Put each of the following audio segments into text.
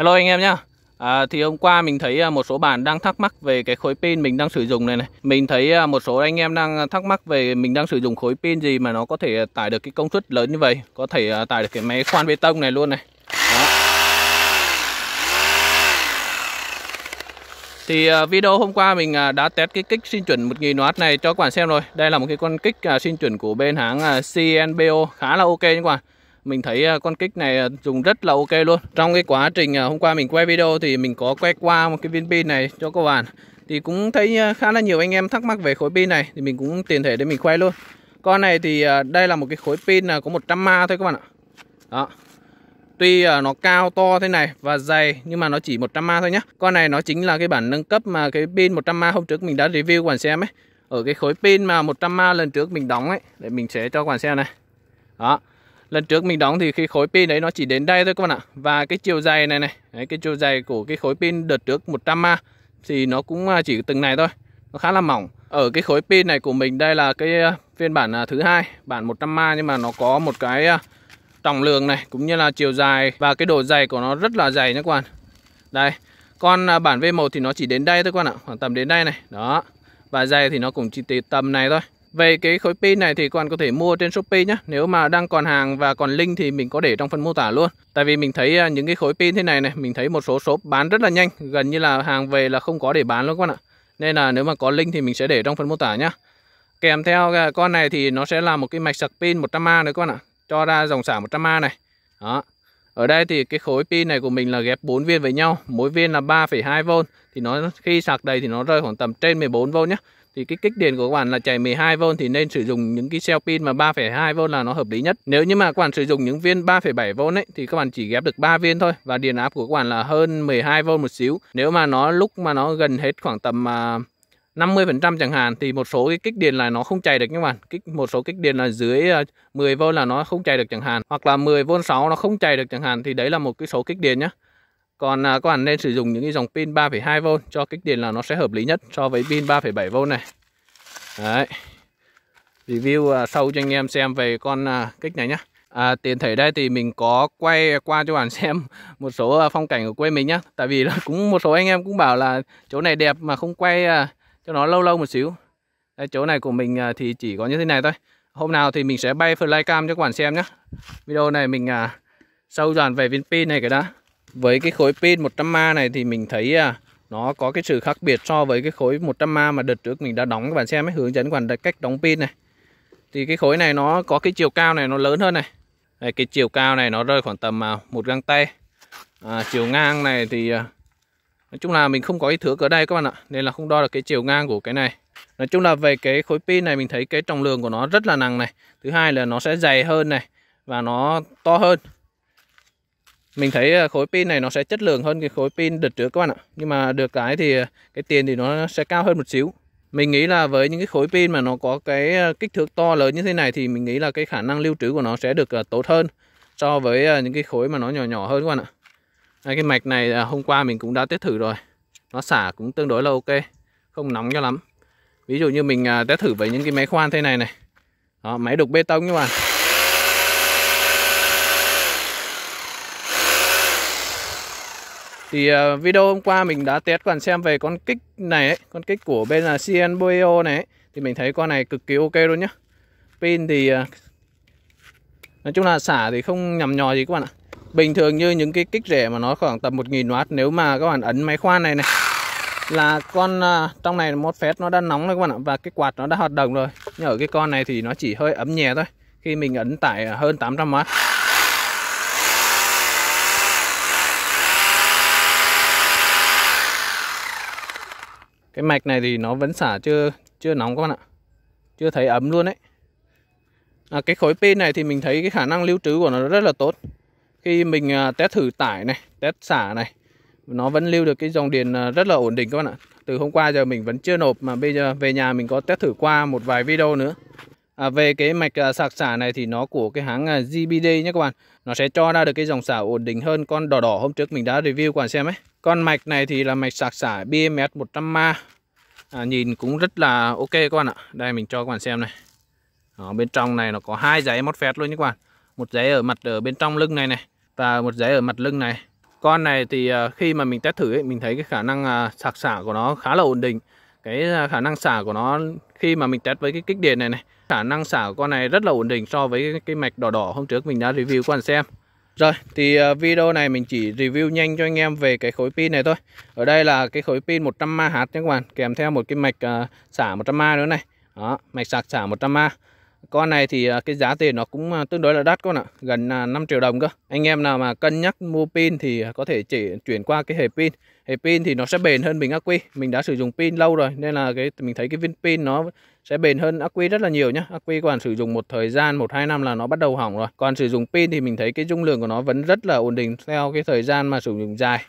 Hello anh em nhá à, Thì hôm qua mình thấy à, một số bạn đang thắc mắc về cái khối pin mình đang sử dụng này này Mình thấy à, một số anh em đang thắc mắc về mình đang sử dụng khối pin gì mà nó có thể tải được cái công suất lớn như vậy Có thể à, tải được cái máy khoan bê tông này luôn này Đó. Thì video hôm qua mình đã test cái kích sinh chuẩn 1000W này cho các bạn xem rồi Đây là một cái con kích sinh chuẩn của bên hãng CNBO khá là ok nha các bạn mình thấy à, con kích này à, dùng rất là ok luôn trong cái quá trình à, hôm qua mình quay video thì mình có quay qua một cái viên pin này cho các bạn thì cũng thấy khá là nhiều anh em thắc mắc về khối pin này thì mình cũng tiền thể để mình quay luôn con này thì đây là một cái khối pin có 100 ma thôi các bạn ạ đó tuy nó cao to thế này và dày nhưng mà nó chỉ 100 ma thôi nhá con này nó chính là cái bản nâng cấp mà cái pin 100 ma hôm trước mình đã review quản xem ấy ở cái khối pin mà 100 ma lần trước mình đóng ấy để mình sẽ cho quản xem này đó lần trước mình đóng thì cái khối pin đấy nó chỉ đến đây thôi các bạn ạ và cái chiều dài này này đấy, cái chiều dài của cái khối pin đợt trước 100 a thì nó cũng à, chỉ từng này thôi nó khá là mỏng ở cái khối pin này của mình đây là cái à, phiên bản à, thứ hai bản 100 a nhưng mà nó có một cái trọng lượng này cũng như là chiều dài và cái độ dày của nó rất là dày nhé các bạn đây con bản V1 thì nó chỉ đến đây thôi các bạn ạ khoảng tầm đến đây này đó và dày thì nó cũng chỉ tầm này thôi về cái khối pin này thì các có thể mua trên Shopee nhé. Nếu mà đang còn hàng và còn link thì mình có để trong phần mô tả luôn. Tại vì mình thấy à, những cái khối pin thế này này, mình thấy một số shop bán rất là nhanh. Gần như là hàng về là không có để bán luôn các bạn ạ. Nên là nếu mà có link thì mình sẽ để trong phần mô tả nhé. Kèm theo à, con này thì nó sẽ là một cái mạch sạc pin 100A nữa các bạn ạ. Cho ra dòng xả 100A này. Đó. Ở đây thì cái khối pin này của mình là ghép 4 viên với nhau, mỗi viên là 3,2V thì nó khi sạc đầy thì nó rơi khoảng tầm trên 14V nhé thì cái kích điện của các bạn là chạy 12V thì nên sử dụng những cái cell pin mà 3,2V là nó hợp lý nhất. Nếu như mà các bạn sử dụng những viên 3,7V ấy thì các bạn chỉ ghép được 3 viên thôi và điện áp của các bạn là hơn 12V một xíu. Nếu mà nó lúc mà nó gần hết khoảng tầm mà 50% chẳng hạn thì một số cái kích điện là nó không chạy được các bạn. Kích một số kích điện là dưới 10V à, là nó không chạy được chẳng hạn hoặc là 10V 6 nó không chạy được chẳng hạn thì đấy là một cái số kích điện nhá. Còn à, các bạn nên sử dụng những cái dòng pin 3,2V cho kích điện là nó sẽ hợp lý nhất so với pin 3,7V này. Đấy. Review à, sâu cho anh em xem về con à, kích này nhá. À, tiền thể đây thì mình có quay qua cho bạn xem một số à, phong cảnh ở quê mình nhá. Tại vì là cũng một số anh em cũng bảo là chỗ này đẹp mà không quay à, cho nó lâu lâu một xíu. Đây, chỗ này của mình à, thì chỉ có như thế này thôi. Hôm nào thì mình sẽ bay flycam cho các bạn xem nhé. Video này mình à, sâu dàn về viên pin này cái đó với cái khối pin 100 ma này thì mình thấy à, nó có cái sự khác biệt so với cái khối 100 ma mà đợt trước mình đã đóng các bạn xem ấy, hướng dẫn quản cách đóng pin này. Thì cái khối này nó có cái chiều cao này nó lớn hơn này. Đây, cái chiều cao này nó rơi khoảng tầm à, một găng tay. À, chiều ngang này thì à, nói chung là mình không có cái thước ở đây các bạn ạ, nên là không đo được cái chiều ngang của cái này. Nói chung là về cái khối pin này mình thấy cái trọng lượng của nó rất là nặng này. Thứ hai là nó sẽ dày hơn này và nó to hơn mình thấy ờ, khối pin này nó sẽ chất lượng hơn cái khối pin đợt trước các bạn ạ nhưng mà được cái thì ờ, cái tiền thì nó sẽ cao hơn một xíu mình nghĩ là với những cái khối pin mà nó có cái ờ, kích thước to lớn như thế này thì mình nghĩ là cái khả năng lưu trữ của nó sẽ được tốt hơn so với những cái khối mà nó nhỏ nhỏ hơn các bạn ạ à, cái mạch này hôm qua mình cũng đã test thử rồi nó xả cũng tương đối là ok không nóng cho lắm ví dụ như mình test thử với những cái máy khoan thế này này đó, máy đục bê tông các bạn Thì uh, video hôm qua mình đã test các bạn xem về con kích này ấy, con kích của bên là CN Boeo này ấy. Thì mình thấy con này cực kỳ ok luôn nhá. Pin thì uh, nói chung là xả thì không nhầm nhò gì các bạn ạ. Bình thường như những cái kích rẻ mà nó khoảng tầm 1000W nếu mà các bạn ấn máy khoan này này là con uh, trong này một phép nó đã nóng rồi các bạn ạ và cái quạt nó đã hoạt động rồi. Nhưng ở cái con này thì nó chỉ hơi ấm nhẹ thôi. Khi mình ấn tải hơn 800W. cái mạch này thì nó vẫn xả chưa chưa nóng các bạn ạ chưa thấy ấm luôn đấy à, cái khối pin này thì mình thấy cái khả năng lưu trữ của nó rất là tốt khi mình à, test thử tải này test xả này nó vẫn lưu được cái dòng điện à, rất là ổn định các bạn ạ từ hôm qua giờ mình vẫn chưa nộp mà bây giờ về nhà mình có test thử qua một vài video nữa à, về cái mạch à, sạc xả này thì nó của cái hãng GBD nhé các bạn nó sẽ cho ra được cái dòng xả ổn định hơn con đỏ đỏ hôm trước mình đã review các bạn xem ấy con mạch này thì là mạch sạc sải BMS 100A. À, nhìn cũng rất là ok các bạn ạ. Đây mình cho các bạn xem này. Đó, bên trong này nó có hai giấy mót phét luôn nhé các bạn. Một giấy ở mặt ở bên trong lưng này này và một giấy ở mặt lưng này. Con này thì à, khi mà mình test thử ấy, mình thấy cái khả năng à, sạc xả của nó khá là ổn định. Cái à, khả năng xả của nó khi mà mình test với cái kích điện này này, khả năng xả của con này rất là ổn định so với cái mạch đỏ đỏ hôm trước mình đã review các bạn xem. Rồi thì à, video này mình chỉ review nhanh cho anh em về cái khối pin này thôi Ở đây là cái khối pin 100A hạt nha các bạn Kèm theo một cái mạch uh, xả 100A nữa này Đó, mạch sạc xả 100A con này thì à, cái giá tiền nó cũng à, tương đối là đắt con ạ, gần 5 à, triệu đồng cơ. Anh em nào mà cân nhắc mua pin thì có thể chỉ chuyển qua cái hệ pin. Hệ pin thì nó sẽ bền hơn bình ắc quy. Mình đã sử dụng pin lâu rồi nên là cái mình thấy cái viên pin nó sẽ bền hơn ắc quy rất là nhiều nhá. Ắc quy còn sử dụng một thời gian một hai năm là nó bắt đầu hỏng rồi. Còn sử dụng pin thì mình thấy cái dung lượng của nó vẫn rất là ổn định theo cái thời gian mà sử dụng dài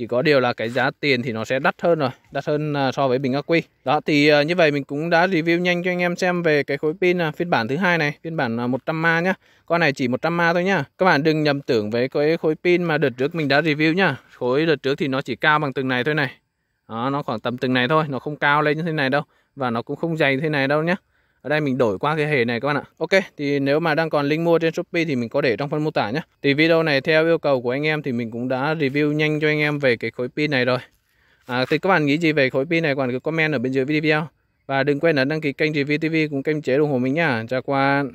chỉ có điều là cái giá tiền thì nó sẽ đắt hơn rồi đắt hơn à, so với bình ắc quy đó thì à, như vậy mình cũng đã review nhanh cho anh em xem về cái khối pin à, phiên bản thứ hai này phiên bản 100 ma nhá con này chỉ 100 ma thôi nhá các bạn đừng nhầm tưởng với cái khối pin mà đợt trước mình đã review nhá khối đợt trước thì nó chỉ cao bằng từng này thôi này đó, nó khoảng tầm từng này thôi nó không cao lên như thế này đâu và nó cũng không dày như thế này đâu nhé ở đây mình đổi qua cái hệ này các bạn ạ ok thì nếu mà đang còn link mua trên shopee thì mình có để trong phần mô tả nhé thì video này theo yêu cầu của anh em thì mình cũng đã review nhanh cho anh em về cái khối pin này rồi à, thì các bạn nghĩ gì về khối pin này các bạn cứ comment ở bên dưới video và đừng quên là đăng ký kênh review tv cùng kênh chế đồng hồ mình nhá chào các bạn